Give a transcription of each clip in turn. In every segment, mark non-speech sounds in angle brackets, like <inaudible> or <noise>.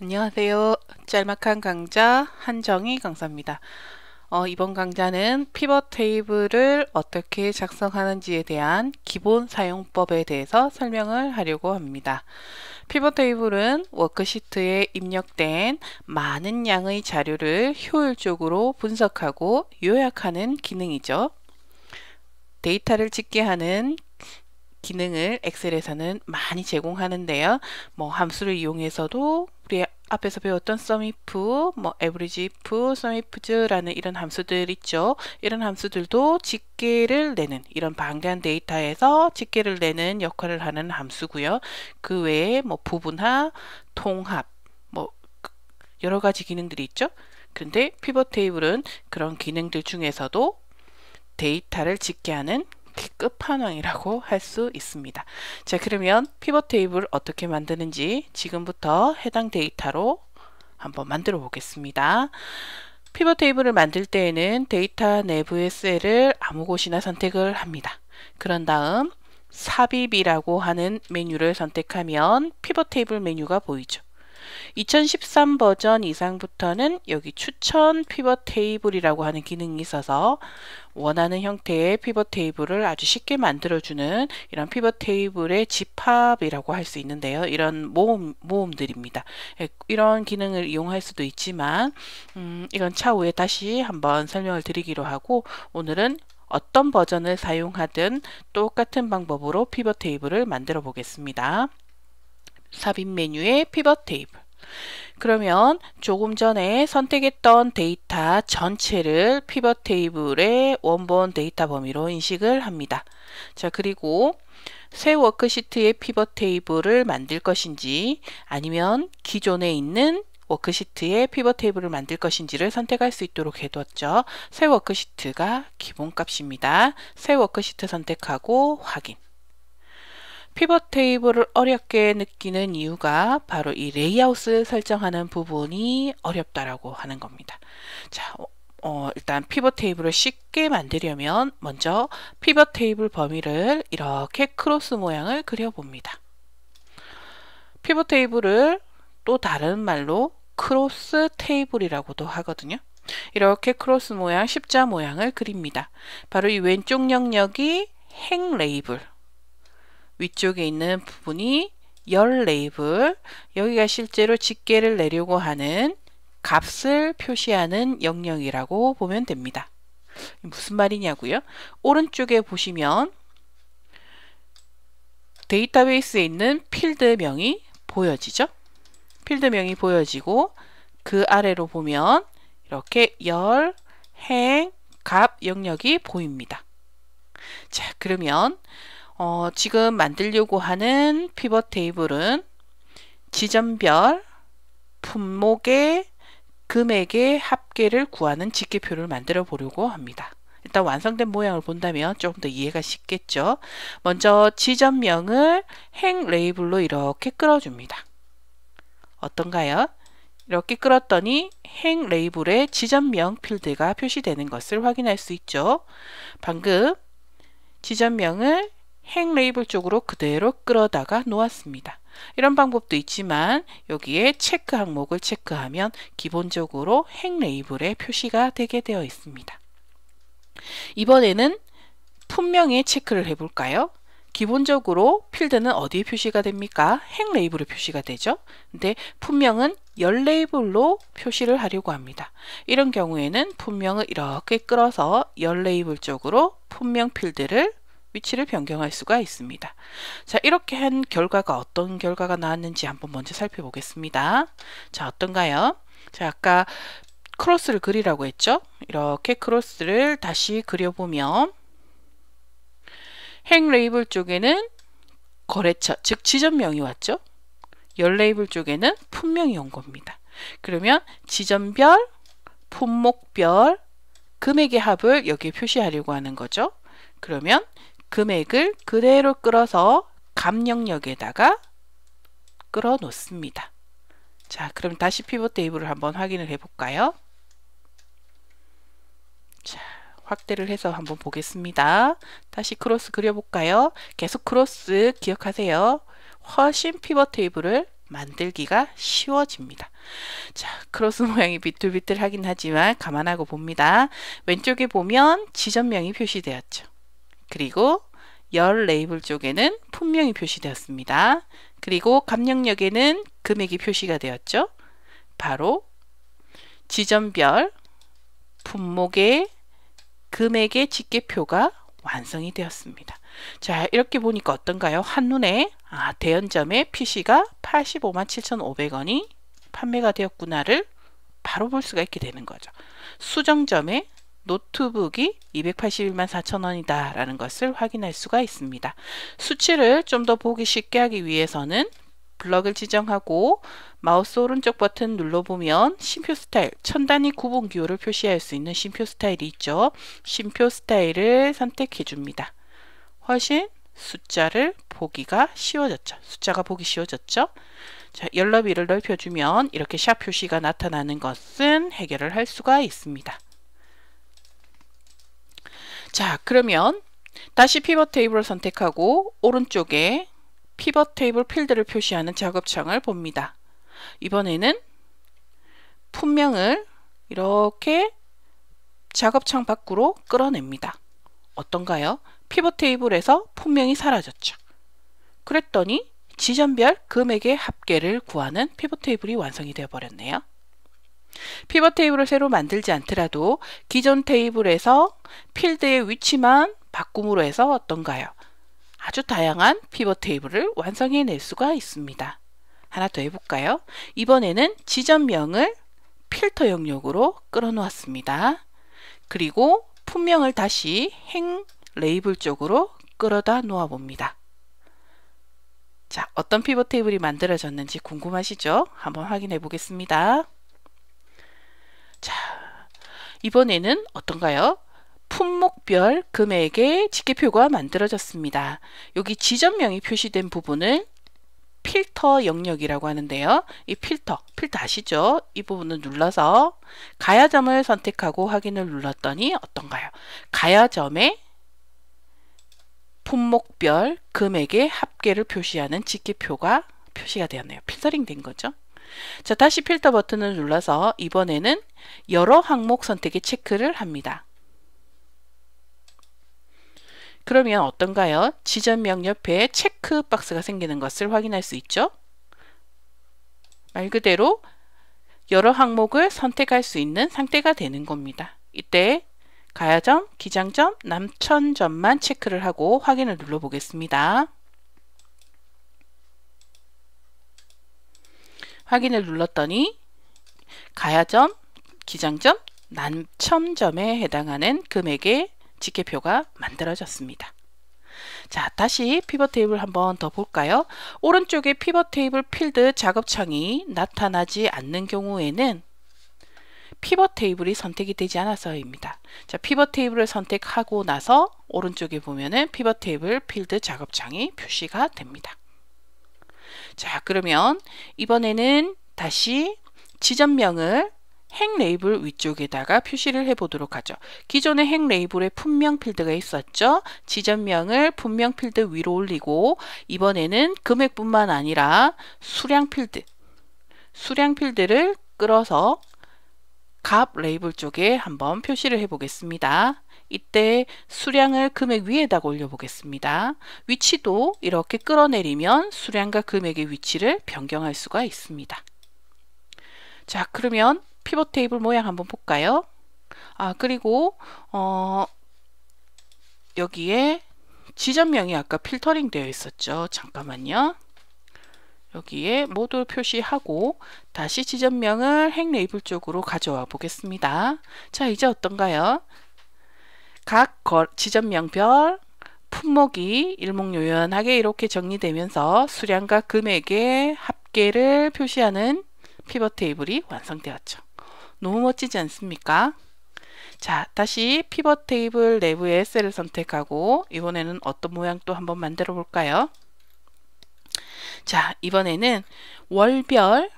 안녕하세요. 짤막한 강좌 한정희 강사입니다. 어, 이번 강좌는 피벗 테이블을 어떻게 작성하는지에 대한 기본 사용법에 대해서 설명을 하려고 합니다. 피벗 테이블은 워크시트에 입력된 많은 양의 자료를 효율적으로 분석하고 요약하는 기능이죠. 데이터를 집계하는 기능을 엑셀에서는 많이 제공하는데요. 뭐 함수를 이용해서도 우리 앞에서 배웠던 sumif, 뭐 averageif, sumif라는 이런 함수들 있죠. 이런 함수들도 직계를 내는 이런 방대한 데이터에서 직계를 내는 역할을 하는 함수고요. 그 외에 뭐 부분화, 통합, 뭐 여러 가지 기능들이 있죠. 그런데 피벗 테이블은 그런 기능들 중에서도 데이터를 직계하는 정확히 끝판왕이라고 할 수 있습니다. 자 그러면 피벗 테이블 어떻게 만드는지 지금부터 해당 데이터로 한번 만들어 보겠습니다. 피벗 테이블을 만들 때에는 데이터 내부의 셀을 아무 곳이나 선택을 합니다. 그런 다음 삽입이라고 하는 메뉴를 선택하면 피벗 테이블 메뉴가 보이죠. 2013 버전 이상부터는 여기 추천 피벗 테이블이라고 하는 기능이 있어서 원하는 형태의 피벗 테이블을 아주 쉽게 만들어주는 이런 피벗 테이블의 집합이라고 할 수 있는데요. 이런 모음, 모음들입니다. 예, 이런 기능을 이용할 수도 있지만 음, 이건 차후에 다시 한번 설명을 드리기로 하고 오늘은 어떤 버전을 사용하든 똑같은 방법으로 피벗 테이블을 만들어 보겠습니다. 삽입 메뉴의 피벗 테이블 그러면 조금 전에 선택했던 데이터 전체를 피벗 테이블의 원본 데이터 범위로 인식을 합니다. 자 그리고 새 워크시트의 피벗 테이블을 만들 것인지 아니면 기존에 있는 워크시트의 피벗 테이블을 만들 것인지를 선택할 수 있도록 해두었죠. 새 워크시트가 기본값입니다. 새 워크시트 선택하고 확인. 피벗 테이블을 어렵게 느끼는 이유가 바로 이 레이아웃을 설정하는 부분이 어렵다라고 하는 겁니다. 자, 어, 어, 일단 피벗 테이블을 쉽게 만들려면 먼저 피벗 테이블 범위를 이렇게 크로스 모양을 그려봅니다. 피벗 테이블을 또 다른 말로 크로스 테이블이라고도 하거든요. 이렇게 크로스 모양, 십자 모양을 그립니다. 바로 이 왼쪽 영역이 행 레이블, 위쪽에 있는 부분이 열 레이블 여기가 실제로 집게를 내려고 하는 값을 표시하는 영역이라고 보면 됩니다. 무슨 말이냐고요? 오른쪽에 보시면 데이터베이스에 있는 필드명이 보여지죠? 필드명이 보여지고 그 아래로 보면 이렇게 열, 행, 값 영역이 보입니다. 자, 그러면 어, 지금 만들려고 하는 피벗 테이블은 지점별 품목의 금액의 합계를 구하는 집계표를 만들어 보려고 합니다. 일단 완성된 모양을 본다면 조금 더 이해가 쉽겠죠. 먼저 지점명을 행 레이블로 이렇게 끌어줍니다. 어떤가요? 이렇게 끌었더니 행 레이블에 지점명 필드가 표시되는 것을 확인할 수 있죠. 방금 지점명을 행 레이블 쪽으로 그대로 끌어다가 놓았습니다. 이런 방법도 있지만 여기에 체크 항목을 체크하면 기본적으로 행 레이블에 표시가 되게 되어 있습니다. 이번에는 품명에 체크를 해볼까요? 기본적으로 필드는 어디에 표시가 됩니까? 행 레이블에 표시가 되죠. 근데 품명은 열 레이블로 표시를 하려고 합니다. 이런 경우에는 품명을 이렇게 끌어서 열 레이블 쪽으로 품명 필드를 위치를 변경할 수가 있습니다. 자, 이렇게 한 결과가 어떤 결과가 나왔는지 한번 먼저 살펴보겠습니다. 자, 어떤가요? 자, 아까 크로스를 그리라고 했죠? 이렇게 크로스를 다시 그려보면 행 레이블 쪽에는 거래처, 즉 지점명이 왔죠? 열 레이블 쪽에는 품명이 온 겁니다. 그러면 지점별, 품목별, 금액의 합을 여기에 표시하려고 하는 거죠. 그러면 금액을 그대로 끌어서 감력력에다가 끌어 놓습니다. 자, 그럼 다시 피벗 테이블을 한번 확인을 해볼까요? 자, 확대를 해서 한번 보겠습니다. 다시 크로스 그려볼까요? 계속 크로스 기억하세요. 훨씬 피벗 테이블을 만들기가 쉬워집니다. 자, 크로스 <laughs> 모양이 비틀비틀하긴 하지만 감안하고 봅니다. 왼쪽에 보면 지점명이 표시되었죠. 그리고 열 레이블 쪽에는 품명이 표시되었습니다. 그리고 감량력에는 금액이 표시가 되었죠. 바로 지점별 품목의 금액의 집계표가 완성이 되었습니다. 자 이렇게 보니까 어떤가요? 한눈에 아 대연점의 PC가 85만 7,500원이 판매가 되었구나를 바로 볼 수가 있게 되는 거죠. 수정점의 노트북이 281만 4천원이다 라는 것을 확인할 수가 있습니다. 수치를 좀 더 보기 쉽게 하기 위해서는 블럭을 지정하고 마우스 오른쪽 버튼 눌러보면 심표 스타일, 천 단위 구분 기호를 표시할 수 있는 심표 스타일이 있죠. 심표 스타일을 선택해 줍니다. 훨씬 숫자를 보기가 쉬워졌죠. 숫자가 보기 쉬워졌죠. 자, 연러비를 넓혀주면 이렇게 샵 표시가 나타나는 것은 해결을 할 수가 있습니다. 자 그러면 다시 피벗 테이블을 선택하고 오른쪽에 피벗 테이블 필드를 표시하는 작업창을 봅니다. 이번에는 품명을 이렇게 작업창 밖으로 끌어냅니다. 어떤가요? 피벗 테이블에서 품명이 사라졌죠. 그랬더니 지점별 금액의 합계를 구하는 피벗 테이블이 완성이 되어 버렸네요. 피벗 테이블을 새로 만들지 않더라도 기존 테이블에서 필드의 위치만 바꿈으로 해서 어떤가요? 아주 다양한 피벗 테이블을 완성해 낼 수가 있습니다. 하나 더 해볼까요? 이번에는 지점명을 필터 영역으로 끌어놓았습니다. 그리고 품명을 다시 행 레이블 쪽으로 끌어다 놓아 봅니다. 자, 어떤 피벗 테이블이 만들어졌는지 궁금하시죠? 한번 확인해 보겠습니다. 이번에는 어떤가요? 품목별 금액의 집계표가 만들어졌습니다. 여기 지점명이 표시된 부분을 필터 영역이라고 하는데요. 이 필터, 필터 아시죠? 이 부분을 눌러서 가야점을 선택하고 확인을 눌렀더니 어떤가요? 가야점에 품목별 금액의 합계를 표시하는 집계표가 표시가 되었네요. 필터링 된 거죠. 자, 다시 필터 버튼을 눌러서 이번에는 여러 항목 선택의 체크를 합니다. 그러면 어떤가요? 지점명 옆에 체크 박스가 생기는 것을 확인할 수 있죠? 말 그대로 여러 항목을 선택할 수 있는 상태가 되는 겁니다. 이때 가야점, 기장점, 남천점만 체크를 하고 확인을 눌러보겠습니다. 확인을 눌렀더니 가야점, 기장점, 난첨점에 해당하는 금액의 지계표가 만들어졌습니다. 자, 다시 피벗 테이블 한번 더 볼까요? 오른쪽에 피벗 테이블 필드 작업창이 나타나지 않는 경우에는 피벗 테이블이 선택이 되지 않아서입니다. 자, 피벗 테이블을 선택하고 나서 오른쪽에 보면은 피벗 테이블 필드 작업창이 표시가 됩니다. 자, 그러면 이번에는 다시 지점명을 행 레이블 위쪽에다가 표시를 해보도록 하죠. 기존의 행 레이블에 품명 필드가 있었죠. 지점명을 품명 필드 위로 올리고 이번에는 금액뿐만 아니라 수량 필드, 수량 필드를 끌어서 값 레이블 쪽에 한번 표시를 해 보겠습니다. 이때 수량을 금액 위에다가 올려 보겠습니다. 위치도 이렇게 끌어내리면 수량과 금액의 위치를 변경할 수가 있습니다. 자 그러면 피벗 테이블 모양 한번 볼까요? 아 그리고 어 여기에 지점명이 아까 필터링 되어 있었죠. 잠깐만요. 여기에 모두 표시하고 다시 지점명을 행 레이블 쪽으로 가져와 보겠습니다. 자, 이제 어떤가요? 각 지점명별 품목이 일목요연하게 이렇게 정리되면서 수량과 금액의 합계를 표시하는 피벗 테이블이 완성되었죠. 너무 멋지지 않습니까? 자, 다시 피벗 테이블 내부의 셀을 선택하고 이번에는 어떤 모양 또 한번 만들어 볼까요? 자, 이번에는 월별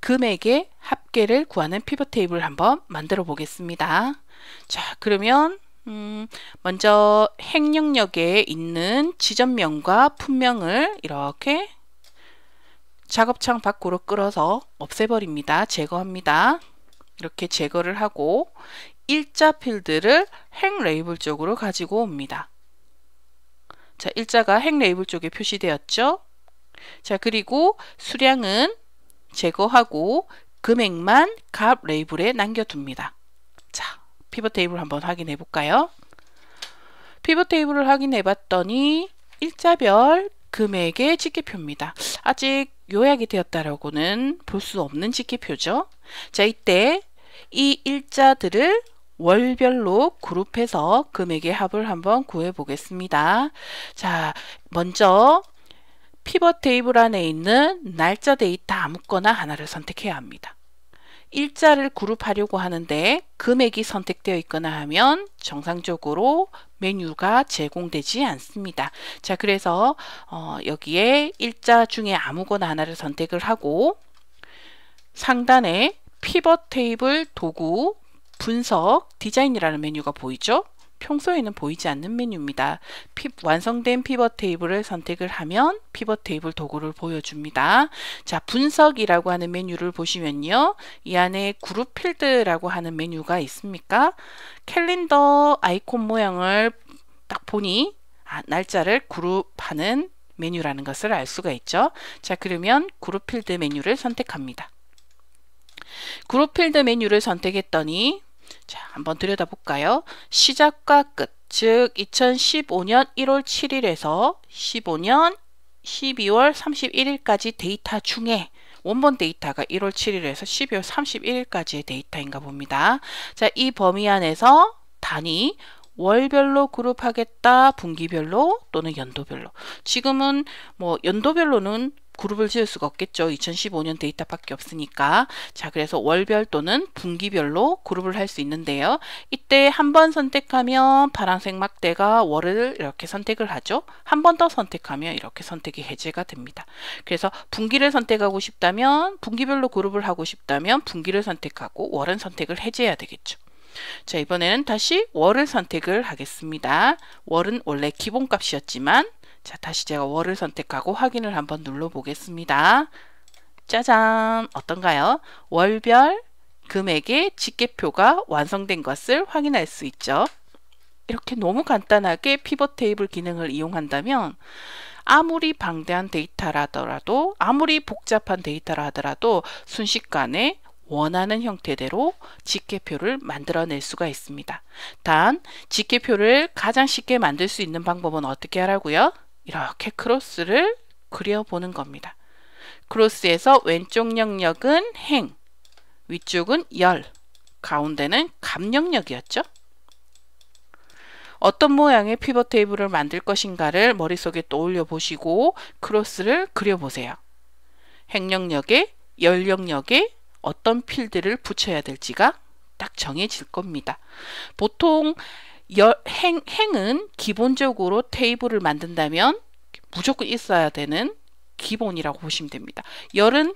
금액의 합계를 구하는 피벗 테이블 한번 만들어 보겠습니다. 자, 그러면 음, 먼저 행령역에 있는 지점명과 품명을 이렇게 작업창 밖으로 끌어서 없애버립니다. 제거합니다. 이렇게 제거를 하고 일자 필드를 행 레이블 쪽으로 가지고 옵니다. 자, 일자가 핵 레이블 쪽에 표시되었죠. 자, 그리고 수량은 제거하고 금액만 갑 레이블에 남겨둡니다. 자, 피벗 테이블 한번 확인해 볼까요? 피벗 테이블을 확인해 봤더니 일자별 금액의 집계표입니다. 아직 요약이 되었다라고는 볼 수 없는 집계표죠. 자, 이때 이 일자들을 월별로 그룹해서 금액의 합을 한번 구해 보겠습니다. 자, 먼저 피벗 테이블 안에 있는 날짜 데이터 아무거나 하나를 선택해야 합니다. 일자를 그룹하려고 하는데 금액이 선택되어 있거나 하면 정상적으로 메뉴가 제공되지 않습니다. 자, 그래서 어, 여기에 일자 중에 아무거나 하나를 선택을 하고 상단에 피벗 테이블 도구 분석, 디자인이라는 메뉴가 보이죠? 평소에는 보이지 않는 메뉴입니다. 피, 완성된 피벗 테이블을 선택을 하면 피벗 테이블 도구를 보여줍니다. 자, 분석이라고 하는 메뉴를 보시면요. 이 안에 그룹 필드라고 하는 메뉴가 있습니까? 캘린더 아이콘 모양을 딱 보니 아, 날짜를 그룹하는 메뉴라는 것을 알 수가 있죠. 자, 그러면 그룹 필드 메뉴를 선택합니다. 그룹 필드 메뉴를 선택했더니 자, 한번 들여다볼까요? 시작과 끝, 즉 2015년 1월 7일에서 15년 12월 31일까지 데이터 중에 원본 데이터가 1월 7일에서 12월 31일까지의 데이터인가 봅니다. 자, 이 범위 안에서 단위 월별로 그룹하겠다, 분기별로 또는 연도별로. 지금은 뭐 연도별로는 그룹을 지을 수가 없겠죠. 2015년 데이터밖에 없으니까. 자, 그래서 월별 또는 분기별로 그룹을 할 수 있는데요. 이때 한 번 선택하면 파란색 막대가 월을 이렇게 선택을 하죠. 한 번 더 선택하면 이렇게 선택이 해제가 됩니다. 그래서 분기를 선택하고 싶다면 분기별로 그룹을 하고 싶다면 분기를 선택하고 월은 선택을 해제해야 되겠죠. 자 이번에는 다시 월을 선택을 하겠습니다. 월은 원래 기본값이었지만 자 다시 제가 월을 선택하고 확인을 한번 눌러보겠습니다. 짜잔 어떤가요? 월별 금액의 집계표가 완성된 것을 확인할 수 있죠. 이렇게 너무 간단하게 피벗 테이블 기능을 이용한다면 아무리 방대한 데이터라더라도 아무리 복잡한 데이터라 하더라도 순식간에 원하는 형태대로 직계표를 만들어낼 수가 있습니다. 단, 직계표를 가장 쉽게 만들 수 있는 방법은 어떻게 하라고요? 이렇게 크로스를 그려보는 겁니다. 크로스에서 왼쪽 영역은 행, 위쪽은 열, 가운데는 감 영역이었죠. 어떤 모양의 피벗 테이블을 만들 것인가를 머릿속에 떠올려 보시고 크로스를 그려보세요. 행 영역에, 열 영역에, 어떤 필드를 붙여야 될지가 딱 정해질 겁니다. 보통 여, 행, 행은 기본적으로 테이블을 만든다면 무조건 있어야 되는 기본이라고 보시면 됩니다. 열은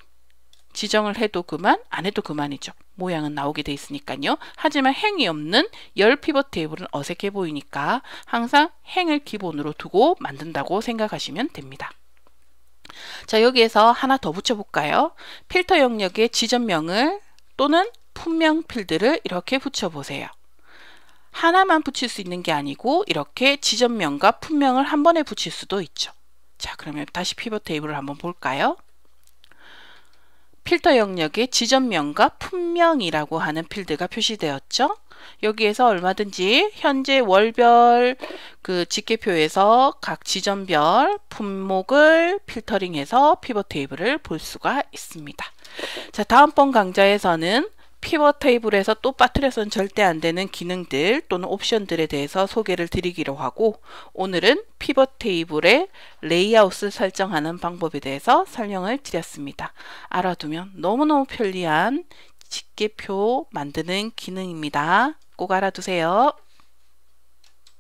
지정을 해도 그만 안 해도 그만이죠. 모양은 나오게 돼 있으니까요. 하지만 행이 없는 열 피벗 테이블은 어색해 보이니까 항상 행을 기본으로 두고 만든다고 생각하시면 됩니다. 자 여기에서 하나 더 붙여볼까요? 필터 영역에 지점명을 또는 품명 필드를 이렇게 붙여보세요. 하나만 붙일 수 있는 게 아니고 이렇게 지점명과 품명을 한 번에 붙일 수도 있죠. 자 그러면 다시 피벗 테이블을 한번 볼까요? 필터 영역에 지점명과 품명이라고 하는 필드가 표시되었죠. 여기에서 얼마든지 현재 월별 그 집계표에서 각 지점별 품목을 필터링해서 피벗 테이블을 볼 수가 있습니다. 자, 다음번 강좌에서는 피벗 테이블에서 또 빠뜨려서는 절대 안 되는 기능들 또는 옵션들에 대해서 소개를 드리기로 하고 오늘은 피벗 테이블의 레이아웃을 설정하는 방법에 대해서 설명을 드렸습니다. 알아두면 너무너무 편리한 집계표 만드는 기능입니다. 꼭 알아두세요.